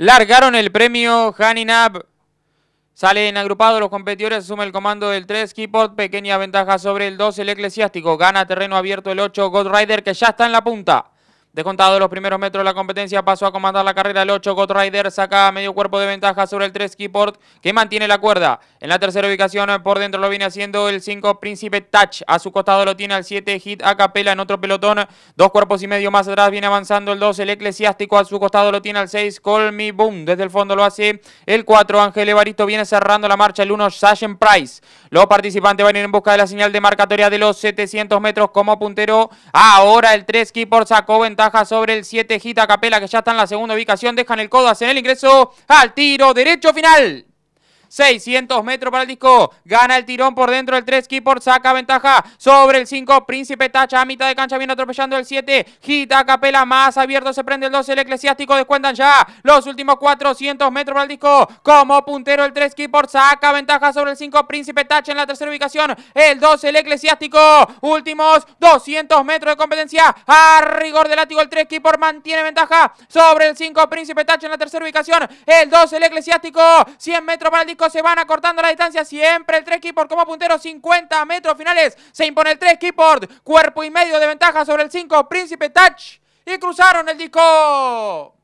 Largaron el premio Haninab. Salen agrupados los competidores, asume el comando del 3, Keyport, pequeña ventaja sobre el 2, el eclesiástico, gana terreno abierto el 8, God Rider que ya está en la punta. Descontado de los primeros metros de la competencia, pasó a comandar la carrera el 8. Gotrider Rider saca medio cuerpo de ventaja sobre el 3 Keyport, que mantiene la cuerda. En la tercera ubicación, eh, por dentro lo viene haciendo el 5 Príncipe Touch. A su costado lo tiene el 7 Hit a capela en otro pelotón. Dos cuerpos y medio más atrás viene avanzando el 2. El Eclesiástico a su costado lo tiene el 6 Call Me Boom. Desde el fondo lo hace el 4. Ángel Evaristo viene cerrando la marcha. El 1 Sashen Price. Los participantes van a ir en busca de la señal de marcatoria de los 700 metros como puntero. Ahora el 3 Keyport sacó ventaja sobre el 7 Gita Capela que ya está en la segunda ubicación. Dejan el codo, en el ingreso al tiro derecho final. 600 metros para el disco. Gana el tirón por dentro el 3. por saca ventaja sobre el 5. Príncipe Tacha a mitad de cancha viene atropellando el 7. Gita Capela más abierto. Se prende el 12. El eclesiástico descuentan ya los últimos 400 metros para el disco. Como puntero el 3. Kipor. saca ventaja sobre el 5. Príncipe Tacha en la tercera ubicación. El 12. El eclesiástico. Últimos 200 metros de competencia. A rigor de látigo el 3. por mantiene ventaja sobre el 5. Príncipe Tacha en la tercera ubicación. El 2, El eclesiástico. 100 metros para el disco se van acortando la distancia siempre el 3 por como puntero 50 metros finales se impone el 3 Keyboard cuerpo y medio de ventaja sobre el 5 Príncipe Touch y cruzaron el disco